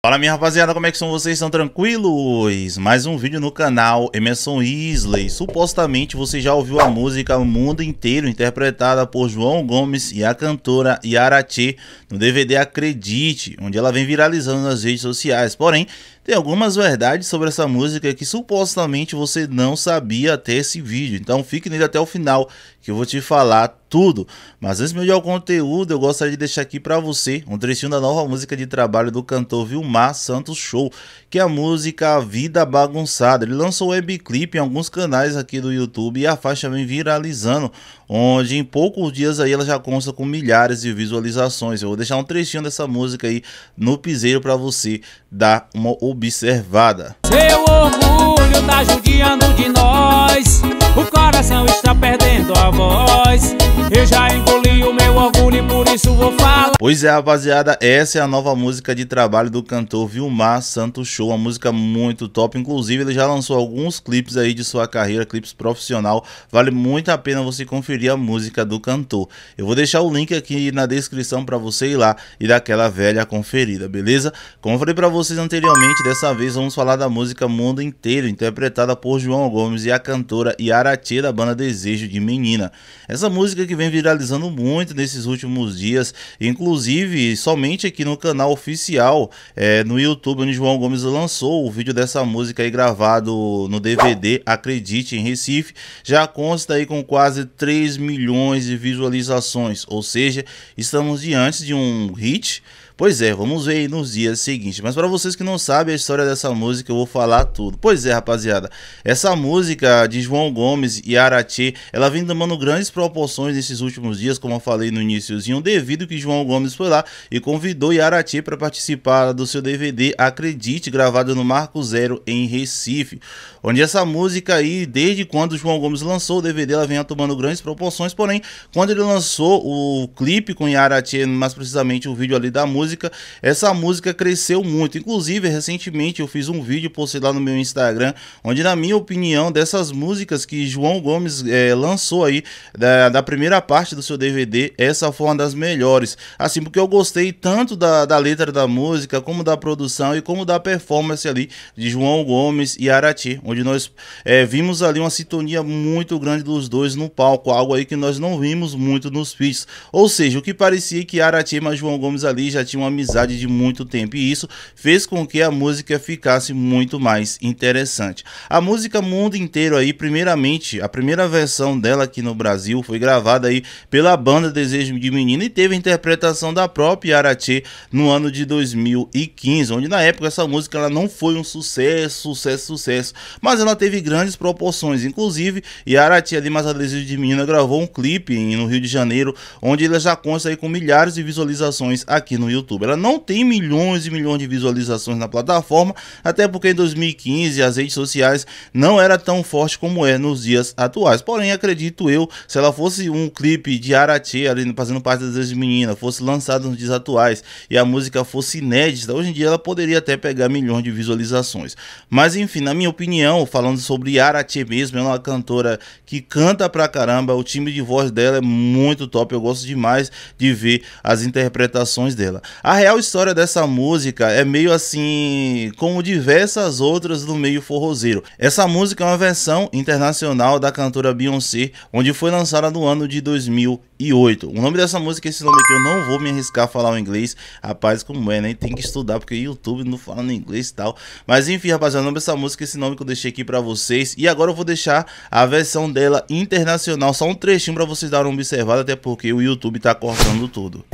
Fala minha rapaziada, como é que são vocês? Estão tranquilos? Mais um vídeo no canal Emerson Isley. Supostamente você já ouviu a música O Mundo Inteiro, interpretada por João Gomes e a cantora Yaratê no DVD Acredite, onde ela vem viralizando nas redes sociais. Porém, tem algumas verdades sobre essa música que supostamente você não sabia até esse vídeo. Então fique nele até o final que eu vou te falar tudo. Mas antes de ao conteúdo, eu gostaria de deixar aqui para você um trechinho da nova música de trabalho do cantor Vilmar Santos Show, que é a música Vida Bagunçada. Ele lançou o webclip em alguns canais aqui do YouTube e a faixa vem viralizando, onde em poucos dias aí ela já consta com milhares de visualizações. Eu vou deixar um trechinho dessa música aí no piseiro para você dar uma observada. Seu orgulho tá judiando de nós. O coração está perdendo a voz Eu já engoli o meu orgulho e por isso vou falar. Pois é, rapaziada, essa é a nova música de trabalho do cantor Vilmar Santos Show, uma música muito top. Inclusive, ele já lançou alguns clipes aí de sua carreira, clipes profissional. Vale muito a pena você conferir a música do cantor. Eu vou deixar o link aqui na descrição para você ir lá e dar aquela velha conferida, beleza? Como falei para vocês anteriormente, dessa vez vamos falar da música Mundo Inteiro, interpretada por João Gomes e a cantora Yara da banda Desejo de Menina. Essa música que vem viralizando muito muito nesses últimos dias, inclusive somente aqui no canal oficial é, no YouTube, onde João Gomes lançou o vídeo dessa música aí gravado no DVD Acredite em Recife, já consta aí com quase 3 milhões de visualizações, ou seja, estamos diante de um hit Pois é, vamos ver aí nos dias seguintes. Mas para vocês que não sabem a história dessa música, eu vou falar tudo. Pois é, rapaziada. Essa música de João Gomes e Arati, ela vem tomando grandes proporções nesses últimos dias, como eu falei no iníciozinho, devido que João Gomes foi lá e convidou Arati para participar do seu DVD Acredite, gravado no Marco Zero em Recife. Onde essa música aí, desde quando João Gomes lançou o DVD, ela vem tomando grandes proporções, porém, quando ele lançou o clipe com Arati, mais precisamente o vídeo ali da música, música. Essa música cresceu muito. Inclusive, recentemente eu fiz um vídeo, postei lá no meu Instagram, onde, na minha opinião, dessas músicas que João Gomes é, lançou aí, da, da, primeira parte do seu DVD, essa foi uma das melhores. Assim, porque eu gostei tanto da, da letra da música, como da produção e como da performance ali de João Gomes e Arati, onde nós é, vimos ali uma sintonia muito grande dos dois no palco, algo aí que nós não vimos muito nos feats. Ou seja, o que parecia que Arati e João Gomes ali já tinham uma amizade de muito tempo e isso fez com que a música ficasse muito mais interessante. A música mundo inteiro aí, primeiramente, a primeira versão dela aqui no Brasil foi gravada aí pela banda Desejo de Menina e teve a interpretação da própria Arati no ano de 2015, onde na época essa música ela não foi um sucesso, sucesso, sucesso, mas ela teve grandes proporções, inclusive Arati ali mais a Desejo de Menina gravou um clipe no Rio de Janeiro, onde ela já consta aí com milhares de visualizações aqui no YouTube. YouTube. Ela não tem milhões e milhões de visualizações na plataforma, até porque em 2015 as redes sociais não era tão forte como é nos dias atuais. Porém, acredito eu, se ela fosse um clipe de Arati ali fazendo parte das meninas, fosse lançado nos dias atuais e a música fosse inédita, hoje em dia ela poderia até pegar milhões de visualizações. Mas enfim, na minha opinião, falando sobre Arati mesmo, ela é uma cantora que canta pra caramba, o time de voz dela é muito top, eu gosto demais de ver as interpretações dela. A real história dessa música é meio assim, como diversas outras do meio forrozeiro. Essa música é uma versão internacional da cantora Beyoncé, onde foi lançada no ano de 2008. O nome dessa música é esse nome que eu não vou me arriscar a falar o inglês, rapaz, como é, né? Tem que estudar porque o YouTube não fala no inglês e tal. Mas enfim, rapaziada, é o nome dessa música é esse nome que eu deixei aqui para vocês e agora eu vou deixar a versão dela internacional, só um trechinho para vocês darem uma observada, até porque o YouTube tá cortando tudo.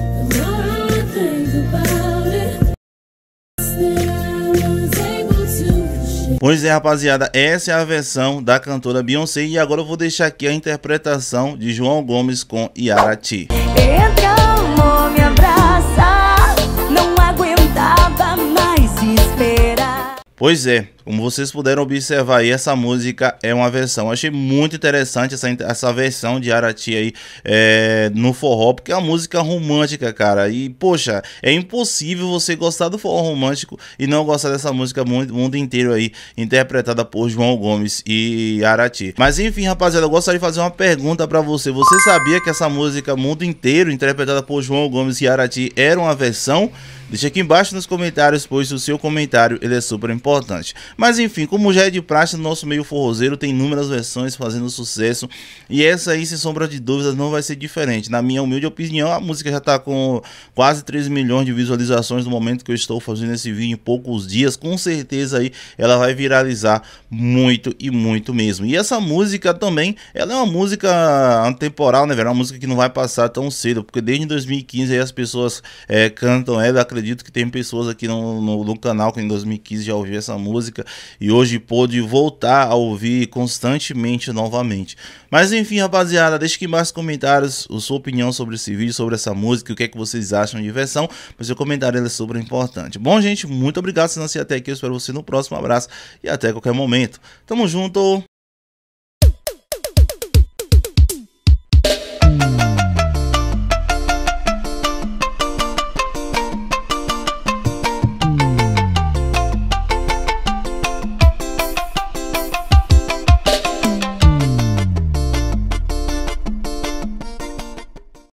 Pois é, rapaziada, essa é a versão da cantora Beyoncé e agora eu vou deixar aqui a interpretação de João Gomes com Yarati. É. Pois é, como vocês puderam observar aí, essa música é uma versão. Eu achei muito interessante essa, essa versão de Arati aí é, no forró, porque é uma música romântica, cara. E, poxa, é impossível você gostar do forró romântico e não gostar dessa música mundo, mundo inteiro aí, interpretada por João Gomes e Arati. Mas enfim, rapaziada, eu gostaria de fazer uma pergunta para você. Você sabia que essa música mundo inteiro, interpretada por João Gomes e Arati, era uma versão? Deixe aqui embaixo nos comentários, pois o seu comentário ele é super importante. Mas enfim, como já é de praxe, nosso meio forrozeiro tem inúmeras versões fazendo sucesso. E essa aí, sem sombra de dúvidas, não vai ser diferente. Na minha humilde opinião, a música já está com quase 3 milhões de visualizações no momento que eu estou fazendo esse vídeo em poucos dias. Com certeza aí ela vai viralizar muito e muito mesmo. E essa música também, ela é uma música antemporal, né, velho? É uma música que não vai passar tão cedo, porque desde 2015 aí as pessoas é, cantam ela, acreditam acredito que tem pessoas aqui no, no, no, canal que em 2015 já ouviu essa música e hoje pôde voltar a ouvir constantemente novamente. Mas enfim, rapaziada, deixe aqui nos comentários a sua opinião sobre esse vídeo, sobre essa música, o que é que vocês acham de versão, pois seu comentário é super importante. Bom, gente, muito obrigado por assistir até aqui, eu espero você no próximo, abraço e até qualquer momento. Tamo junto!